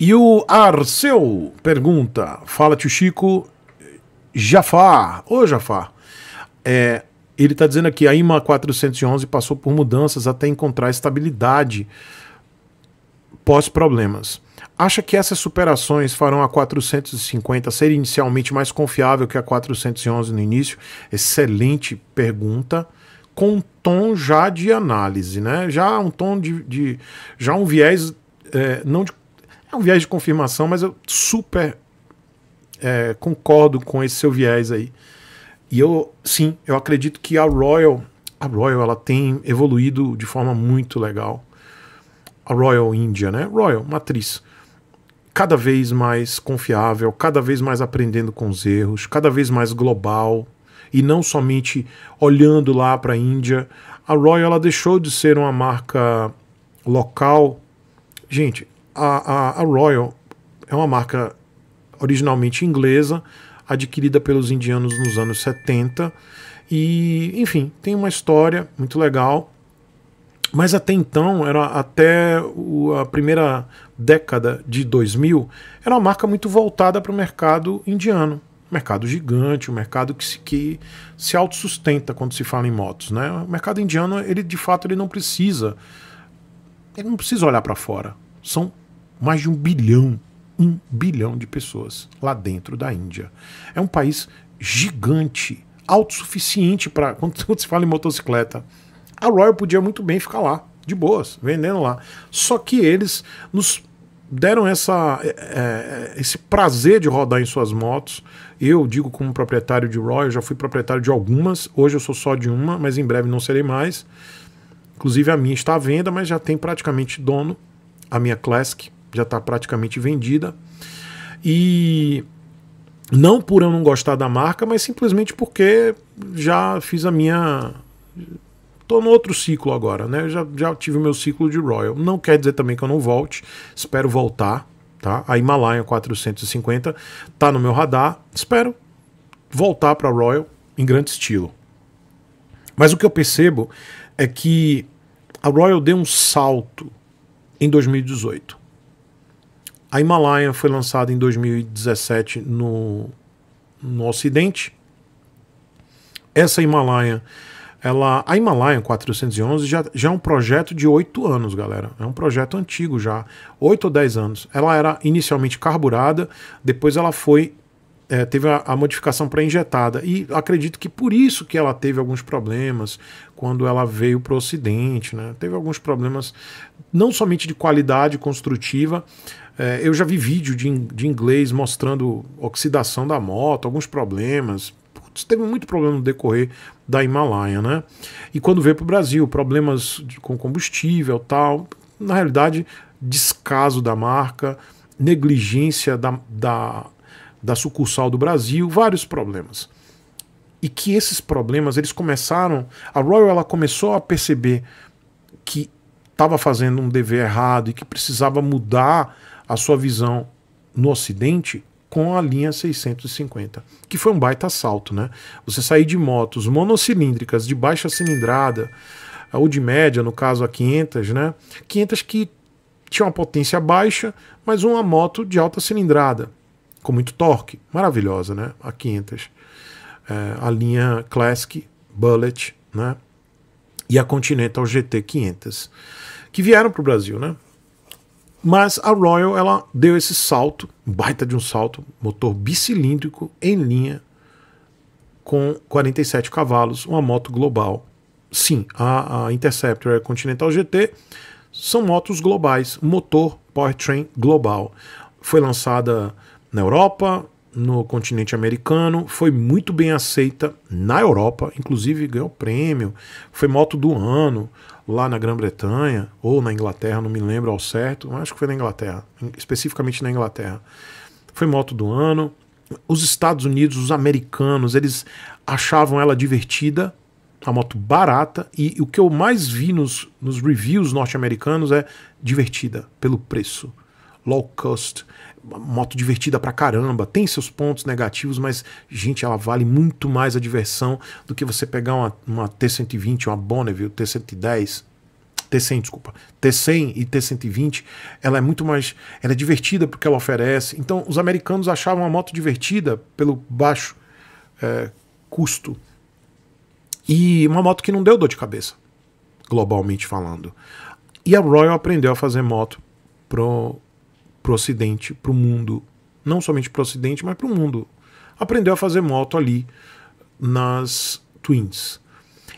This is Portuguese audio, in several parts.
E o Arceu pergunta: Fala, tio Chico. Jafar. Ô, Jafar. É, ele está dizendo aqui: a IMA 411 passou por mudanças até encontrar estabilidade pós-problemas. Acha que essas superações farão a 450 ser inicialmente mais confiável que a 411 no início? Excelente pergunta, com um tom já de análise, né? Já um tom de, de já um viés é, não de é um viés de confirmação, mas eu super é, concordo com esse seu viés aí. E eu, sim, eu acredito que a Royal, a Royal, ela tem evoluído de forma muito legal. A Royal India, né? Royal, matriz. Cada vez mais confiável, cada vez mais aprendendo com os erros, cada vez mais global e não somente olhando lá para a Índia. A Royal ela deixou de ser uma marca local. Gente, a, a, a Royal é uma marca originalmente inglesa, adquirida pelos indianos nos anos 70. E, enfim, tem uma história muito legal. Mas até então, era até o, a primeira década de 2000, era uma marca muito voltada para o mercado indiano. mercado gigante, um mercado que se, que se autossustenta quando se fala em motos. Né? O mercado indiano, ele de fato ele não precisa. Ele não precisa olhar para fora. São mais de um bilhão, um bilhão de pessoas lá dentro da Índia. É um país gigante, autossuficiente para. Quando, quando se fala em motocicleta, a Royal podia muito bem ficar lá, de boas, vendendo lá. Só que eles nos deram essa, é, é, esse prazer de rodar em suas motos. Eu digo como proprietário de Royal, já fui proprietário de algumas, hoje eu sou só de uma, mas em breve não serei mais. Inclusive a minha está à venda, mas já tem praticamente dono, a minha Classic já está praticamente vendida. E não por eu não gostar da marca, mas simplesmente porque já fiz a minha. Estou no outro ciclo agora, né? Já, já tive o meu ciclo de Royal. Não quer dizer também que eu não volte, espero voltar, tá? A Himalaia 450 está no meu radar, espero voltar para Royal em grande estilo. Mas o que eu percebo é que a Royal deu um salto em 2018. A Himalaia foi lançada em 2017 no, no Ocidente. Essa Himalaia, ela, a Himalaia 411 já, já é um projeto de oito anos, galera. É um projeto antigo já, oito ou dez anos. Ela era inicialmente carburada, depois ela foi é, teve a, a modificação para injetada. E acredito que por isso que ela teve alguns problemas quando ela veio para o Ocidente. Né? Teve alguns problemas não somente de qualidade construtiva, é, eu já vi vídeo de, de inglês mostrando oxidação da moto, alguns problemas. Putz, teve muito problema no decorrer da Himalaia, né? E quando veio para o Brasil, problemas de, com combustível tal. Na realidade, descaso da marca, negligência da, da, da sucursal do Brasil, vários problemas e que esses problemas eles começaram a Royal ela começou a perceber que estava fazendo um dever errado e que precisava mudar a sua visão no Ocidente com a linha 650, que foi um baita salto, né? Você sair de motos monocilíndricas de baixa cilindrada ou de média, no caso a 500, né? 500 que tinha uma potência baixa, mas uma moto de alta cilindrada, com muito torque, maravilhosa, né? A 500, é, a linha Classic, Bullet, né? E a Continental GT 500, que vieram para o Brasil, né? Mas a Royal ela deu esse salto, baita de um salto, motor bicilíndrico em linha com 47 cavalos, uma moto global. Sim, a, a Interceptor e a Continental GT são motos globais, motor powertrain global. Foi lançada na Europa, no continente americano, foi muito bem aceita na Europa, inclusive ganhou prêmio, foi moto do ano lá na Grã-Bretanha ou na Inglaterra, não me lembro ao certo, acho que foi na Inglaterra, especificamente na Inglaterra. Foi moto do ano. Os Estados Unidos, os americanos, eles achavam ela divertida, a moto barata, e, e o que eu mais vi nos, nos reviews norte-americanos é divertida pelo preço low cost, moto divertida pra caramba, tem seus pontos negativos, mas, gente, ela vale muito mais a diversão do que você pegar uma, uma T120, uma Bonneville, T110, T100, desculpa, T100 e T120, ela é muito mais, ela é divertida porque ela oferece. Então, os americanos achavam a moto divertida pelo baixo é, custo e uma moto que não deu dor de cabeça, globalmente falando. E a Royal aprendeu a fazer moto pro para o Ocidente, para o mundo, não somente para o Ocidente, mas para o mundo. Aprendeu a fazer moto ali nas Twins.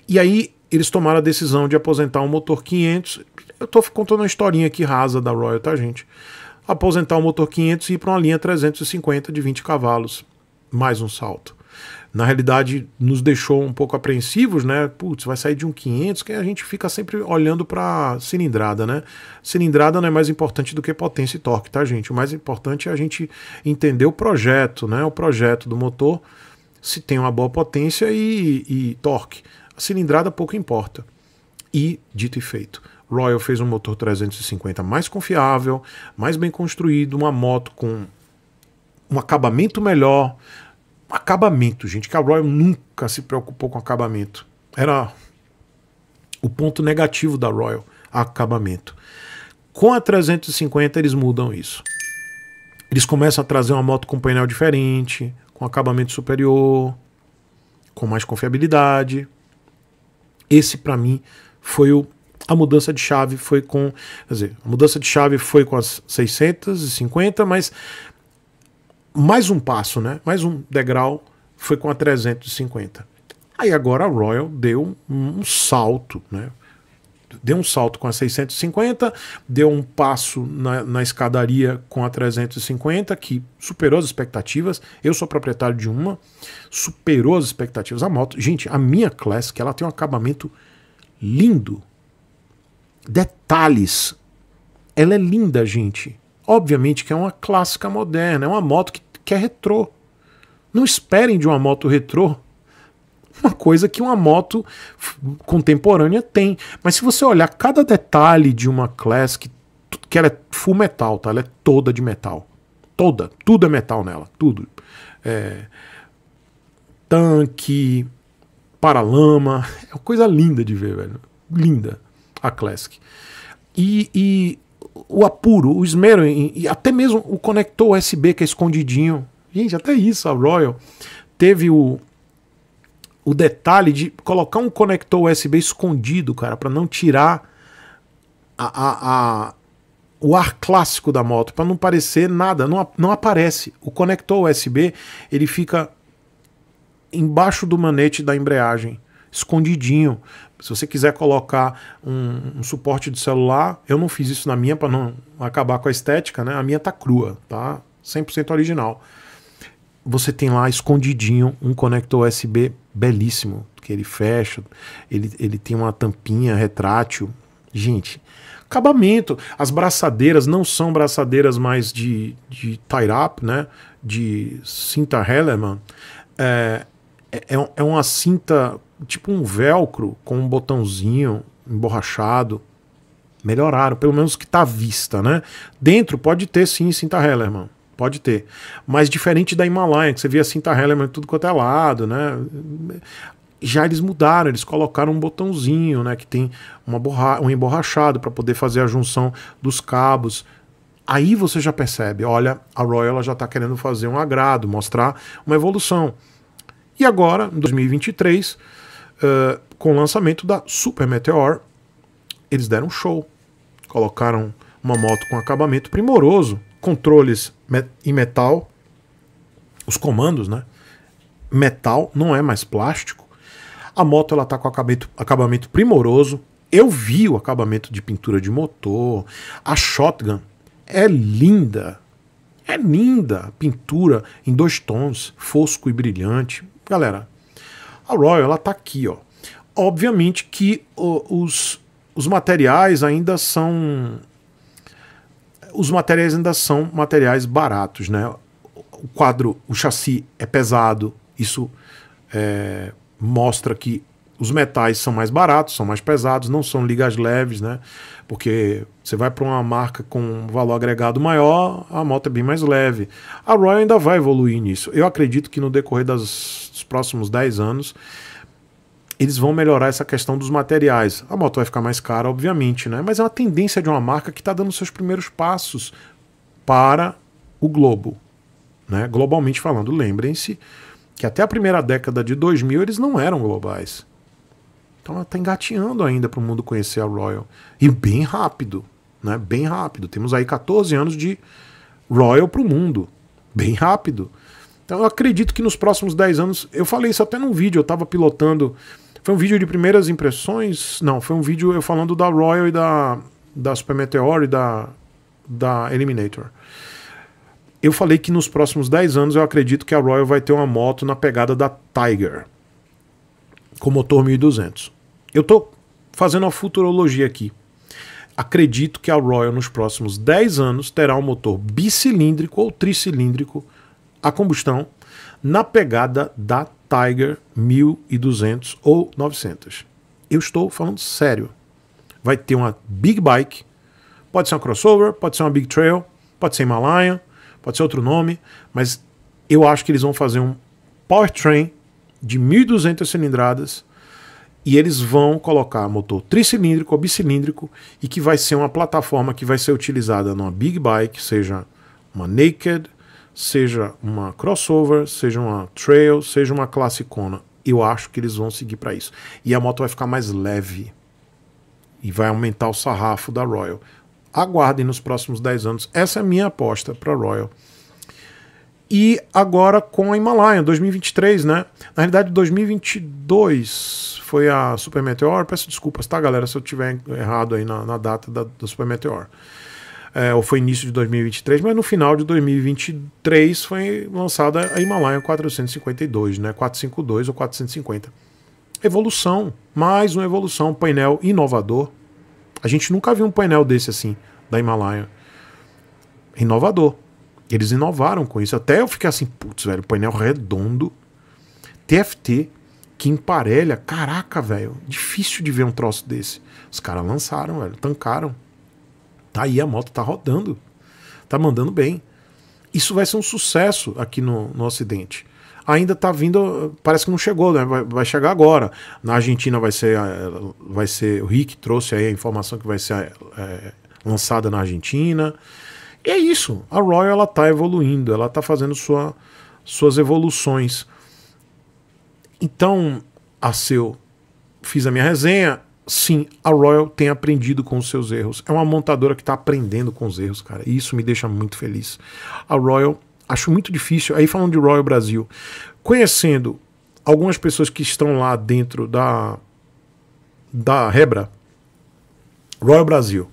E aí eles tomaram a decisão de aposentar o um motor 500. Eu estou contando uma historinha aqui rasa da Royal, tá, gente? Aposentar o um motor 500 e ir para uma linha 350 de 20 cavalos, mais um salto na realidade nos deixou um pouco apreensivos, né? Putz, vai sair de um 500, que a gente fica sempre olhando para cilindrada, né? Cilindrada não é mais importante do que potência e torque, tá, gente? O mais importante é a gente entender o projeto, né? O projeto do motor, se tem uma boa potência e, e torque. A cilindrada pouco importa. E dito e feito, Royal fez um motor 350 mais confiável, mais bem construído, uma moto com um acabamento melhor, acabamento, gente. que a Royal nunca se preocupou com acabamento. Era o ponto negativo da Royal, acabamento. Com a 350 eles mudam isso. Eles começam a trazer uma moto com painel diferente, com acabamento superior, com mais confiabilidade. Esse para mim foi o, a mudança de chave foi com, quer dizer, a mudança de chave foi com as 650, mas mais um passo, né? Mais um degrau foi com a 350. Aí agora a Royal deu um salto, né? Deu um salto com a 650, deu um passo na, na escadaria com a 350, que superou as expectativas. Eu sou proprietário de uma, superou as expectativas. A moto, gente, a minha Classic, ela tem um acabamento lindo. Detalhes. Ela é linda, gente. Obviamente que é uma clássica moderna, é uma moto que, que é retrô. Não esperem de uma moto retrô uma coisa que uma moto contemporânea tem. Mas se você olhar cada detalhe de uma Classic, que ela é full metal, tá? Ela é toda de metal. Toda. Tudo é metal nela. Tudo. É... Tanque, paralama. É uma coisa linda de ver, velho. Linda a Classic. E, e o apuro, o esmero, e até mesmo o conector USB que é escondidinho. Gente, até isso a Royal teve o, o detalhe de colocar um conector USB escondido, cara, para não tirar a, a, a, o ar clássico da moto, para não parecer nada, não, não aparece. O conector USB ele fica embaixo do manete da embreagem escondidinho. Se você quiser colocar um, um suporte de celular, eu não fiz isso na minha para não acabar com a estética, né? A minha tá crua, tá? 100% original. Você tem lá escondidinho um conector USB belíssimo, que ele fecha, ele, ele tem uma tampinha retrátil. Gente, acabamento. As braçadeiras não são braçadeiras mais de, de tie-up, né? De cinta Hellerman. É, é, é uma cinta tipo um velcro com um botãozinho emborrachado. Melhoraram, pelo menos que tá à vista, né? Dentro pode ter sim cinta Hellerman, pode ter. Mas diferente da Himalaia, que você via cinta Hellerman tudo quanto é lado, né? Já eles mudaram, eles colocaram um botãozinho, né, que tem uma borra um emborrachado para poder fazer a junção dos cabos aí você já percebe, olha, a Royal já está querendo fazer um agrado, mostrar uma evolução. E agora, em 2023, eh, com o lançamento da Super Meteor, eles deram um show. Colocaram uma moto com acabamento primoroso, controles met em metal, os comandos, né? Metal, não é mais plástico. A moto ela tá com acabamento, acabamento primoroso. Eu vi o acabamento de pintura de motor. A shotgun é linda. É linda. Pintura em dois tons, fosco e brilhante. Galera, a Royal ela está aqui, ó. Obviamente que os, os materiais ainda são os materiais ainda são materiais baratos, né? O quadro, o chassi é pesado, isso é, mostra que os metais são mais baratos, são mais pesados, não são ligas leves, né? Porque você vai para uma marca com um valor agregado maior, a moto é bem mais leve. A Royal ainda vai evoluir nisso. Eu acredito que no decorrer das, dos próximos 10 anos, eles vão melhorar essa questão dos materiais. A moto vai ficar mais cara, obviamente, né? Mas é uma tendência de uma marca que está dando seus primeiros passos para o globo, né? Globalmente falando, lembrem-se que até a primeira década de 2000 eles não eram globais. Então ela está engatinhando ainda para o mundo conhecer a Royal. E bem rápido, né? Bem rápido. Temos aí 14 anos de Royal para o mundo. Bem rápido. Então eu acredito que nos próximos 10 anos. Eu falei isso até num vídeo, eu estava pilotando. Foi um vídeo de primeiras impressões? Não, foi um vídeo eu falando da Royal e da, da Super Meteor e da, da Eliminator. Eu falei que nos próximos 10 anos eu acredito que a Royal vai ter uma moto na pegada da Tiger com motor 1200. Eu estou fazendo uma futurologia aqui. Acredito que a Royal nos próximos 10 anos terá um motor bicilíndrico ou tricilíndrico a combustão na pegada da Tiger 1200 ou 900. Eu estou falando sério. Vai ter uma big bike, pode ser uma crossover, pode ser uma big trail, pode ser Himalaia, pode ser outro nome, mas eu acho que eles vão fazer um powertrain de 1.200 cilindradas e eles vão colocar motor tricilíndrico ou bicilíndrico e que vai ser uma plataforma que vai ser utilizada numa big bike, seja uma naked, seja uma crossover, seja uma trail, seja uma classicona. Eu acho que eles vão seguir para isso. E a moto vai ficar mais leve e vai aumentar o sarrafo da Royal. Aguardem nos próximos 10 anos. Essa é a minha aposta para a Royal e agora com a Himalaia, 2023, né? Na realidade, 2022 foi a Super Meteor. Peço desculpas, tá, galera, se eu tiver errado aí na, na data da, da Super Meteor. É, ou foi início de 2023, mas no final de 2023 foi lançada a Himalaia 452, né? 452 ou 450. Evolução, mais uma evolução, painel inovador. A gente nunca viu um painel desse assim da Himalaia. Inovador. Eles inovaram com isso. Até eu fiquei assim, putz, velho, painel redondo, TFT, que emparelha. Caraca, velho, difícil de ver um troço desse. Os caras lançaram, velho, tancaram. Tá aí, a moto tá rodando. Tá mandando bem. Isso vai ser um sucesso aqui no, no Ocidente ainda está vindo, parece que não chegou, né? Vai, vai, chegar agora. Na Argentina vai ser, eh, vai ser, o Rick trouxe aí a informação que vai ser é, lançada na Argentina é isso. A Royal ela tá evoluindo, ela tá fazendo sua, suas evoluções. Então, a seu fiz a minha resenha. Sim, a Royal tem aprendido com os seus erros. É uma montadora que tá aprendendo com os erros, cara. E isso me deixa muito feliz. A Royal, acho muito difícil. Aí falando de Royal Brasil, conhecendo algumas pessoas que estão lá dentro da da Rebra, Royal Brasil,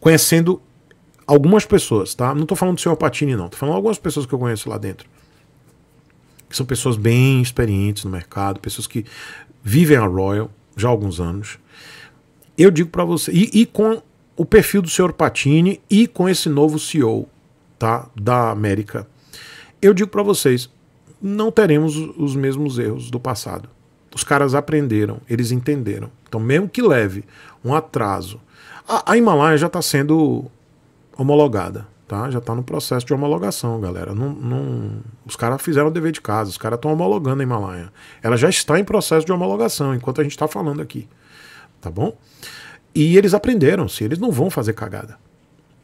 conhecendo algumas pessoas, tá? Não tô falando do senhor Patini, não. Tô falando algumas pessoas que eu conheço lá dentro. Que são pessoas bem experientes no mercado, pessoas que vivem a Royal já há alguns anos. Eu digo para você, e, e, com o perfil do senhor Patini e com esse novo CEO, tá? Da América. Eu digo para vocês, não teremos os mesmos erros do passado. Os caras aprenderam, eles entenderam. Então, mesmo que leve um atraso, a, a Himalaia já está sendo homologada. Tá? Já está no processo de homologação, galera. Não, não... Os caras fizeram o dever de casa, os caras estão homologando a Himalaia. Ela já está em processo de homologação, enquanto a gente está falando aqui. Tá bom? E eles aprenderam, se eles não vão fazer cagada.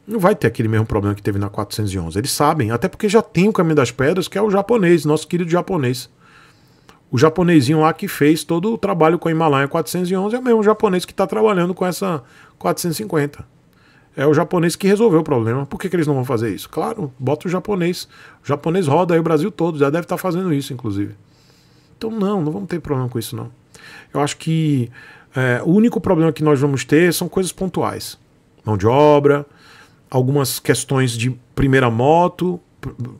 Não vai ter aquele mesmo problema que teve na 411. Eles sabem, até porque já tem o caminho das pedras, que é o japonês, nosso querido japonês. O japonesinho lá que fez todo o trabalho com a Himalaia 411 é o mesmo japonês que está trabalhando com essa 450 é o japonês que resolveu o problema. Por que, que eles não vão fazer isso? Claro, bota o japonês. O japonês roda aí o Brasil todo, já deve estar tá fazendo isso, inclusive. Então, não, não vamos ter problema com isso, não. Eu acho que é, o único problema que nós vamos ter são coisas pontuais. Mão de obra, algumas questões de primeira moto,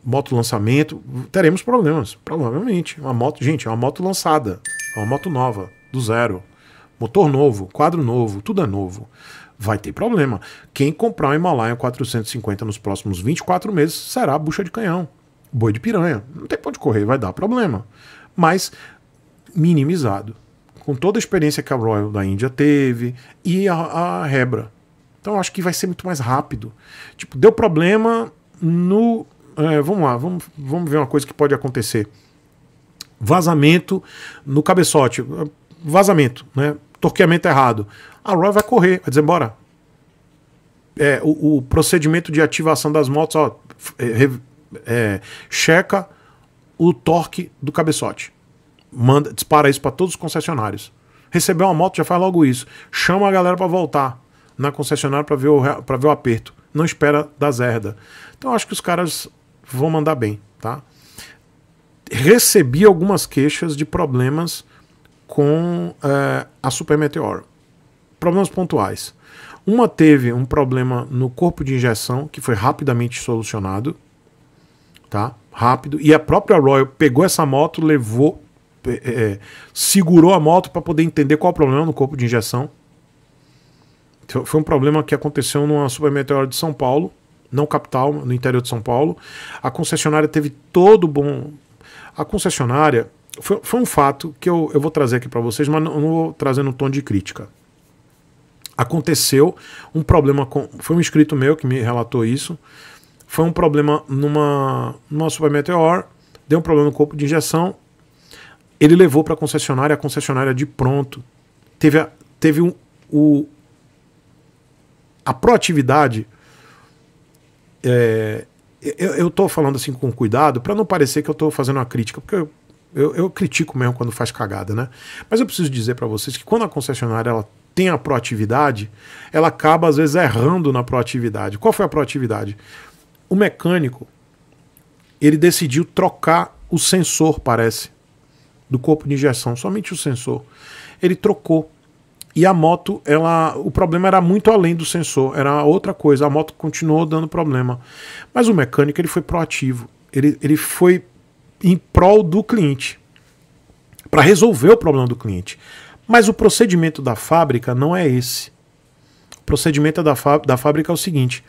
moto lançamento, teremos problemas, provavelmente. Uma moto, gente, é uma moto lançada, é uma moto nova, do zero. Motor novo, quadro novo, tudo é novo vai ter problema. Quem comprar um Himalaia 450 nos próximos 24 meses será bucha de canhão, boi de piranha. Não tem ponto de correr, vai dar problema. Mas minimizado. Com toda a experiência que a Royal da Índia teve e a, a Hebra. Então acho que vai ser muito mais rápido. Tipo, deu problema no. É, vamos lá, vamos, vamos ver uma coisa que pode acontecer. Vazamento no cabeçote. Vazamento, né? torqueamento errado. A Roy vai correr, vai dizer, bora. É, o, o procedimento de ativação das motos, ó, é, é, checa o torque do cabeçote. Manda, dispara isso para todos os concessionários. Recebeu uma moto, já faz logo isso. Chama a galera para voltar na concessionária para ver, o, ver o aperto. Não espera dar zerda. Então acho que os caras vão mandar bem, tá? Recebi algumas queixas de problemas com é, a Super Meteor Problemas pontuais. Uma teve um problema no corpo de injeção que foi rapidamente solucionado, tá? Rápido. E a própria Royal pegou essa moto, levou, é, é, é segurou a moto para poder entender qual é o problema no corpo de injeção. Então, foi um problema que aconteceu numa Super Meteor de São Paulo, não capital, no interior de São Paulo. A concessionária teve todo bom. A concessionária foi, foi um fato que eu, eu vou trazer aqui para vocês, mas não, não vou trazer no tom de crítica. Aconteceu um problema com. Foi um inscrito meu que me relatou isso. Foi um problema numa, numa Super Meteor, deu um problema no corpo de injeção. Ele levou para a concessionária, a concessionária de pronto. Teve, a, teve um, o, a proatividade. É, eu, estou falando assim com cuidado para não parecer que eu estou fazendo uma crítica, porque eu eu, eu critico mesmo quando faz cagada, né? Mas eu preciso dizer para vocês que quando a concessionária ela tem a proatividade, ela acaba às vezes errando na proatividade. Qual foi a proatividade? O mecânico ele decidiu trocar o sensor, parece, do corpo de injeção, somente o sensor. Ele trocou. E a moto, ela, o problema era muito além do sensor, era outra coisa. A moto continuou dando problema. Mas o mecânico ele foi proativo. Ele, ele foi em prol do cliente, para resolver o problema do cliente. Mas o procedimento da fábrica não é esse. O procedimento da, da fábrica é o seguinte: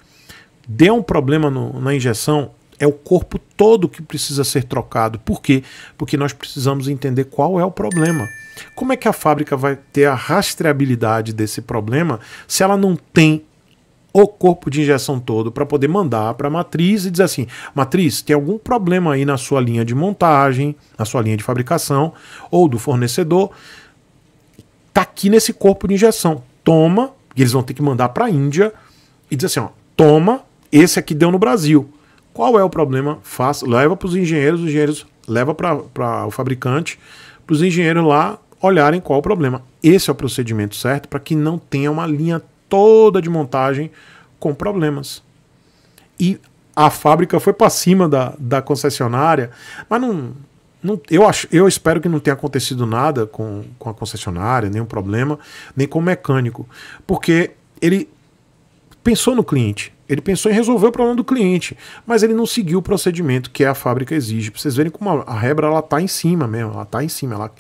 deu um problema no, na injeção, é o corpo todo que precisa ser trocado. Por quê? Porque nós precisamos entender qual é o problema. Como é que a fábrica vai ter a rastreabilidade desse problema se ela não tem o corpo de injeção todo para poder mandar para a matriz e dizer assim: matriz, tem algum problema aí na sua linha de montagem, na sua linha de fabricação ou do fornecedor? Tá aqui nesse corpo de injeção. Toma, e eles vão ter que mandar para a Índia e dizer assim: ó, toma, esse aqui deu no Brasil. Qual é o problema? Faz, leva para os engenheiros, os engenheiros leva para o fabricante, para os engenheiros lá olharem qual é o problema. Esse é o procedimento certo para que não tenha uma linha toda de montagem com problemas. E a fábrica foi para cima da, da concessionária, mas não, não, eu, acho, eu espero que não tenha acontecido nada com, com a concessionária, nenhum problema, nem com o mecânico, porque ele pensou no cliente, ele pensou em resolver o problema do cliente, mas ele não seguiu o procedimento que a fábrica exige. Para vocês verem como a rebra ela tá em cima mesmo, ela tá em cima.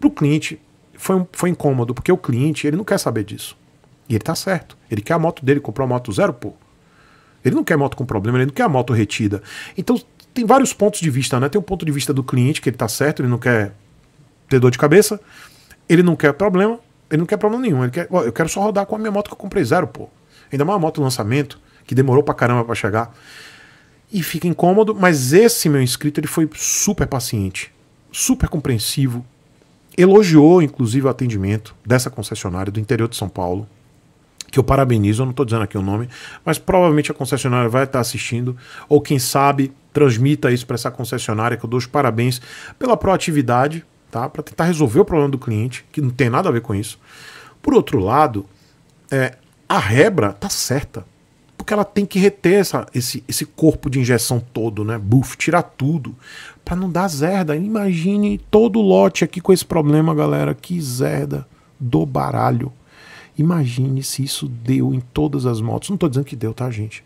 Para o cliente foi, um, foi incômodo, porque o cliente ele não quer saber disso. E ele tá certo. Ele quer a moto dele, comprou a moto zero, pô. Ele não quer moto com problema, ele não quer a moto retida. Então tem vários pontos de vista, né? Tem o um ponto de vista do cliente, que ele tá certo, ele não quer ter dor de cabeça, ele não quer problema, ele não quer problema nenhum. Ele quer, ó, eu quero só rodar com a minha moto que eu comprei zero, pô. Ainda mais uma moto lançamento, que demorou pra caramba pra chegar. E fica incômodo, mas esse meu inscrito ele foi super paciente, super compreensivo, elogiou inclusive o atendimento dessa concessionária do interior de São Paulo que eu parabenizo, eu não estou dizendo aqui o nome, mas provavelmente a concessionária vai estar assistindo, ou quem sabe transmita isso para essa concessionária, que eu dou os parabéns pela proatividade, tá? para tentar resolver o problema do cliente, que não tem nada a ver com isso. Por outro lado, é, a rebra tá certa, porque ela tem que reter essa, esse, esse corpo de injeção todo, né? Buff, tirar tudo, para não dar zerda. Imagine todo lote aqui com esse problema, galera. Que zerda do baralho. Imagine se isso deu em todas as motos. Não estou dizendo que deu, tá, gente?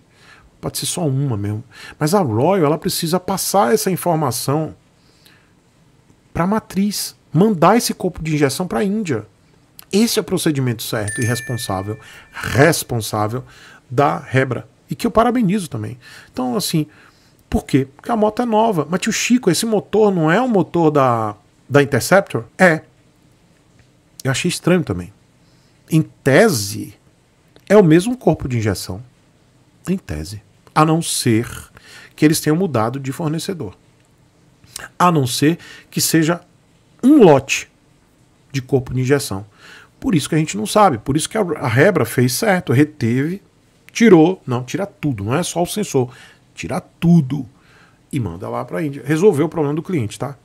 Pode ser só uma mesmo. Mas a Royal ela precisa passar essa informação para a matriz, mandar esse corpo de injeção para a Índia. Esse é o procedimento certo e responsável, responsável da Rebra. E que eu parabenizo também. Então, assim, por quê? Porque a moto é nova. Mas tio Chico, esse motor não é o motor da, da Interceptor? É. Eu achei estranho também em tese, é o mesmo corpo de injeção. Em tese. A não ser que eles tenham mudado de fornecedor. A não ser que seja um lote de corpo de injeção. Por isso que a gente não sabe. Por isso que a Rebra fez certo, reteve, tirou. Não, tira tudo. Não é só o sensor. Tira tudo e manda lá para a Índia. Resolveu o problema do cliente, tá?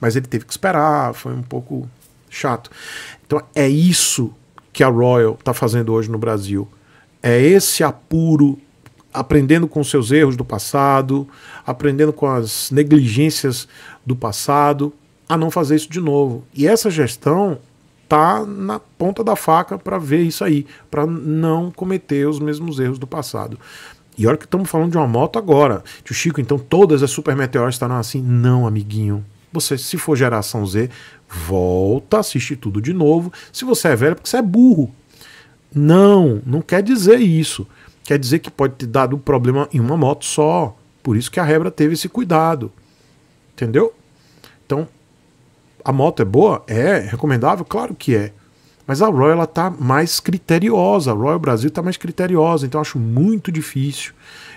Mas ele teve que esperar, foi um pouco chato. Então é isso que a Royal está fazendo hoje no Brasil. É esse apuro, aprendendo com seus erros do passado, aprendendo com as negligências do passado, a não fazer isso de novo. E essa gestão tá na ponta da faca para ver isso aí, para não cometer os mesmos erros do passado. E olha que estamos falando de uma moto agora. Tio Chico, então todas as super estarão assim? Não, amiguinho. Você, se for geração Z, volta, assiste tudo de novo. Se você é velho, é porque você é burro. Não, não quer dizer isso. Quer dizer que pode ter dado um problema em uma moto só. Por isso que a Rebra teve esse cuidado. Entendeu? Então, a moto é boa? É. Recomendável? Claro que é. Mas a Royal ela tá mais criteriosa. A Royal Brasil está mais criteriosa, então acho muito difícil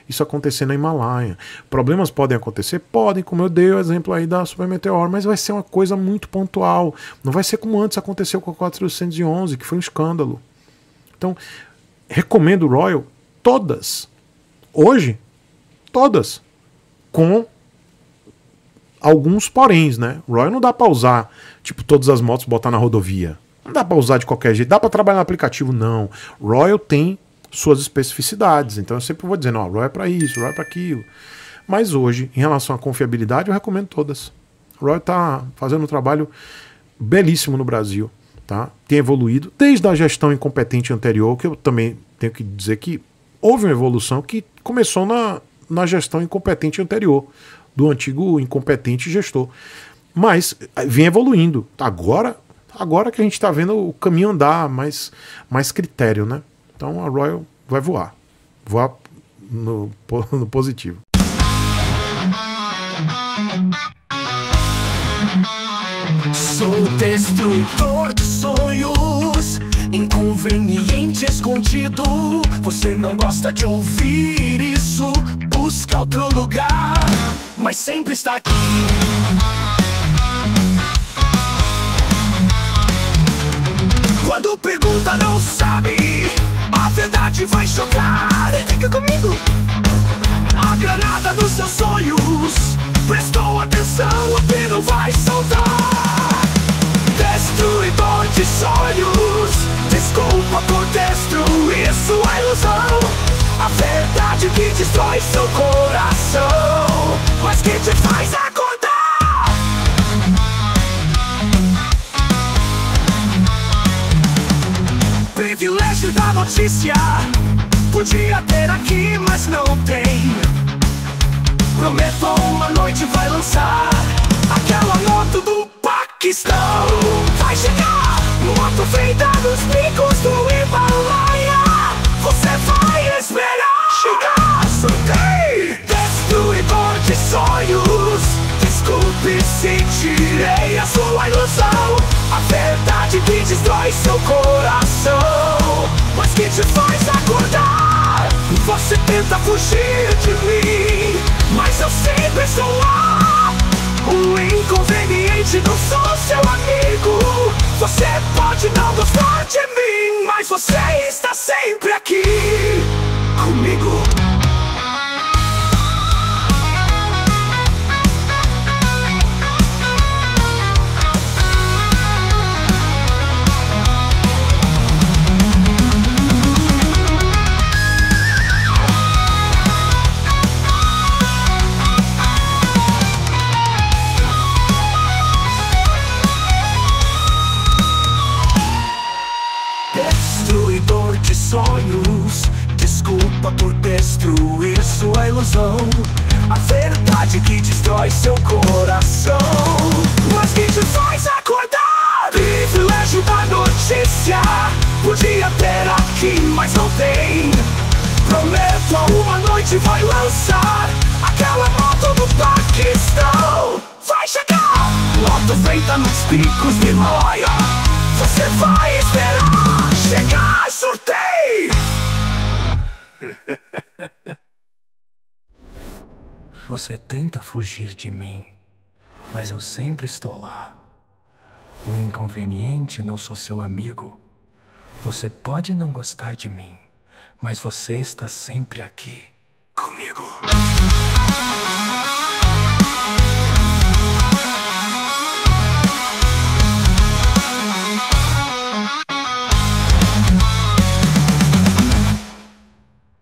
isso acontecer na Himalaia. Problemas podem acontecer? Podem, como eu dei o exemplo aí da Supermeteor, mas vai ser uma coisa muito pontual. Não vai ser como antes aconteceu com a 411, que foi um escândalo. Então, recomendo Royal todas. Hoje, todas. Com alguns poréns, né? Royal não dá pra usar, tipo, todas as motos botar na rodovia. Não dá pra usar de qualquer jeito. Dá para trabalhar no aplicativo? Não. Royal tem suas especificidades. Então eu sempre vou dizendo, ó, RAW é para isso, RAW é para aquilo. Mas hoje, em relação à confiabilidade, eu recomendo todas. Roy RAW está fazendo um trabalho belíssimo no Brasil, tá? Tem evoluído desde a gestão incompetente anterior, que eu também tenho que dizer que houve uma evolução que começou na, na gestão incompetente anterior, do antigo incompetente gestor. Mas eh, vem evoluindo. Agora, agora que a gente está vendo o caminho andar, mais, mais critério, né? Então a Royal vai voar. Voar no, no positivo. Sou destruidor de sonhos, inconveniente escondido. Você não gosta de ouvir isso, busca outro lugar, mas sempre está aqui. Quando pergunta, não sabe verdade vai chocar Fica comigo A granada dos seus sonhos Prestou atenção, o pino vai soltar. Destruidor de sonhos Desculpa por destruir sua ilusão A verdade que destrói seu coração Mas que te faz agora? notícia Podia ter aqui, mas não tem Prometo uma noite vai lançar Aquela nota do Paquistão Vai chegar no ato feita nos picos do Himalaia Você vai esperar chegar Sontei Destruidor de sonhos Desculpe se tirei a sua ilusão A verdade que destrói seu coração te faz acordar Você tenta fugir de mim Mas eu sempre estou lá O inconveniente não sou seu amigo Você pode não gostar de mim Mas você está sempre aqui Comigo ansiedade que destrói seu coração Mas que te faz acordar Privilégio da notícia Podia ter aqui, mas não tem Prometo a uma noite vai lançar Aquela moto do Paquistão Vai chegar! Moto feita nos picos de Himalaia Você vai esperar chegar Surtei! Você tenta fugir de mim, mas eu sempre estou lá. O inconveniente não sou seu amigo. Você pode não gostar de mim, mas você está sempre aqui comigo.